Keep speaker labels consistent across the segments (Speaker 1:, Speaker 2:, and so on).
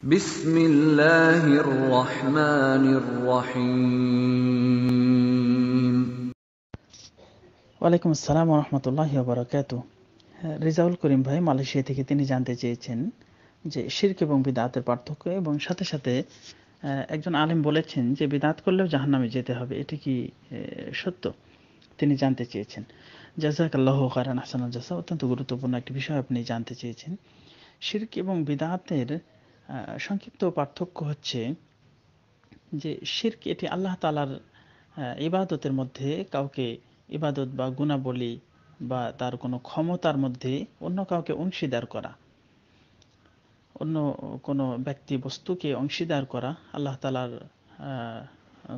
Speaker 1: হ্যাঁ, করিম ভাই মালয়েশিয়া থেকে তিনি জানতে চেয়েছেন যে শির্ক এবং বিদাতের পার্থক্য এবং সাথে সাথে একজন আলেম বলেছেন যে বিদাত করলেও জাহান্নামে যেতে হবে এটি কি সত্য তিনি জানতে চেয়েছেন জাজাক আল্লাহ কারান হাসান জাসা অত্যন্ত গুরুত্বপূর্ণ একটি বিষয় আপনি জানতে চেয়েছেন শির্ক এবং বিদাতের সংক্ষিপ্ত পার্থক্য হচ্ছে যে শির্ক এটি আল্লাহ তালার ইবাদতের মধ্যে কাউকে ইবাদত বা গুণাবলী বা তার কোনো ক্ষমতার মধ্যে অন্য কাউকে অংশীদার করা অন্য কোনো ব্যক্তি বস্তুকে অংশীদার করা আল্লাহ তালার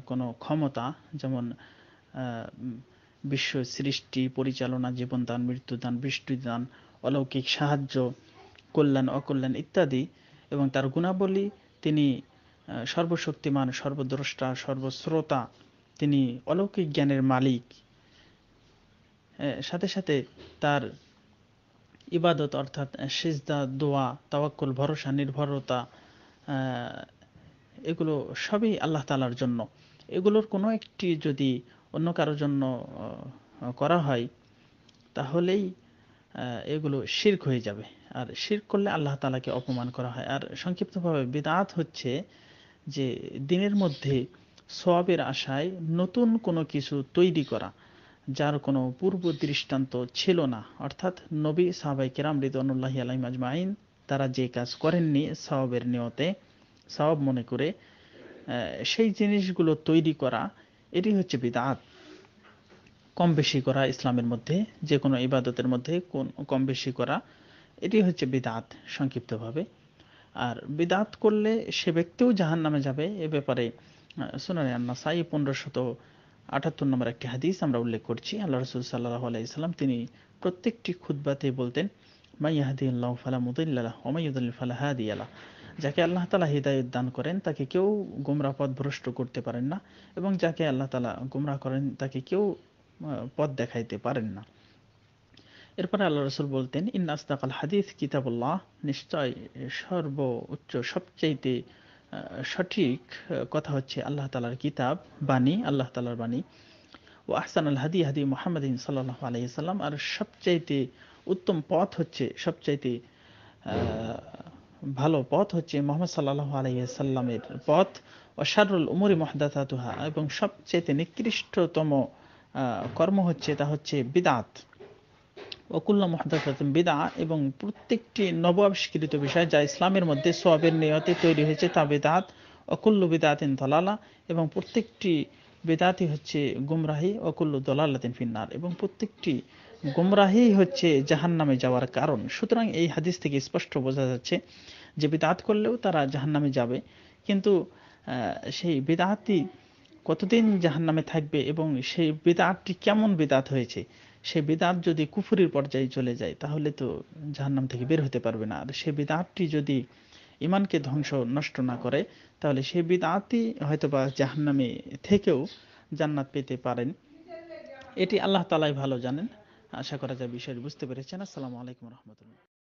Speaker 1: কোনো ক্ষমতা যেমন বিশ্ব সৃষ্টি পরিচালনা জীবনদান মৃত্যুদান বৃষ্টিদান অলৌকিক সাহায্য কল্যাণ অকল্যাণ ইত্যাদি এবং তার গুণাবলী তিনি সর্বশক্তিমান সর্বদ্রষ্টা সর্বশ্রোতা তিনি অলৌকিক জ্ঞানের মালিক সাথে সাথে তার ইবাদত অর্থাৎ সিজদা দোয়া তাওয়াক্কুল ভরসা নির্ভরতা এগুলো সবই আল্লাহ তালার জন্য এগুলোর কোনো একটি যদি অন্য কারোর জন্য করা হয় তাহলেই এগুলো শির্ক হয়ে যাবে আর শির করলে আল্লাহ তালাকে অপমান করা হয় আর সংক্ষিপ্তভাবে বেদাত হচ্ছে যে দিনের মধ্যে সবের আশায় নতুন কোনো কিছু তৈরি করা যার কোনো পূর্ব দৃষ্টান্ত ছিল না অর্থাৎ নবী সাহাবাই কেরাম রিদনুল্লাহি আলাইম মাজমাইন তারা যে কাজ করেননি সবের নিয়তে সব মনে করে সেই জিনিসগুলো তৈরি করা এটি হচ্ছে বিদাত কম বেশি করা ইসলামের মধ্যে যে কোনো ইবাদতের মধ্যে কোন কম বেশি করা এটি হচ্ছে বিদাত সংক্ষিপ্তভাবে আর বিদাত করলে সে ব্যক্তিও জাহান নামে যাবে এ ব্যাপারে সুনানি পনেরো শত আটাত্তর নম্বর একটি হাদিস আমরা উল্লেখ করছি আল্লাহ রসুল সাল্লাহ আলাইসাল্লাম তিনি প্রত্যেকটি খুদ্বাতে বলতেন মাইয়াহাদিউল্লাহ ফালা মুদুল্লাহ ওমাইদুল ফালা হাদিয়ালা যাকে আল্লাহ তালা হৃদায়ত দান করেন তাকে কেউ গুমরা পথ ভ্রষ্ট করতে পারেন না এবং যাকে আল্লাহ তালা গুমরা করেন তাকে কেউ পথ দেখাইতে পারেন না এরপরে আল্লাহ রসুল বলতেন ইন্নাস্তাক আল হাদিস কিতাবুল্লাহ নিশ্চয় উচ্চ সবচাইতে সঠিক কথা হচ্ছে আল্লাহ তালার কিতাব বাণী আল্লাহ তালার বাণী ও আহসান আল হাদি হাদি মোহাম্মদ সাল্লাহ আলহিসাল্লাম আর সবচাইতে উত্তম পথ হচ্ছে সবচাইতে ভালো পথ হচ্ছে মোহাম্মদ সাল্লাহ আলহিসাল্লামের পথ ও শারুল উমরি মহদাতাতুহা এবং সবচাইতে নিকৃষ্টতম কর্ম হচ্ছে তা হচ্ছে বিদাত ওকুল্লা মহাদাসাতম বিদা এবং প্রত্যেকটি নব আবিষ্কৃত বিষয় যা ইসলামের মধ্যে সোয়াবের নিয়তে তৈরি হয়েছে তা বেদাত অকুল্ল বেদাতিন দলালা এবং প্রত্যেকটি বেদাতি হচ্ছে গুমরাহি অকুল্লু দলালাতিন ফিন্নার এবং প্রত্যেকটি গুমরাহি হচ্ছে জাহান নামে যাওয়ার কারণ সুতরাং এই হাদিস থেকে স্পষ্ট বোঝা যাচ্ছে যে বেদাত করলেও তারা জাহান নামে যাবে কিন্তু সেই বেদাতি কতদিন জাহান নামে থাকবে এবং সেই বেদাতটি কেমন বেদাত হয়েছে সে বেদাত যদি কুফুরির পর্যায়ে চলে যায় তাহলে তো জাহান্নাম থেকে বের হতে পারবে না আর সে বেদাতটি যদি ইমানকে ধ্বংস নষ্ট না করে তাহলে সে বেদাতই হয়তো বা জাহান্নামে থেকেও জান্নাত পেতে পারেন এটি আল্লাহ তালাই ভালো জানেন আশা করা যায় বিষয়টি বুঝতে পেরেছেন আসসালামু আলাইকুম রহমতুল্লাহ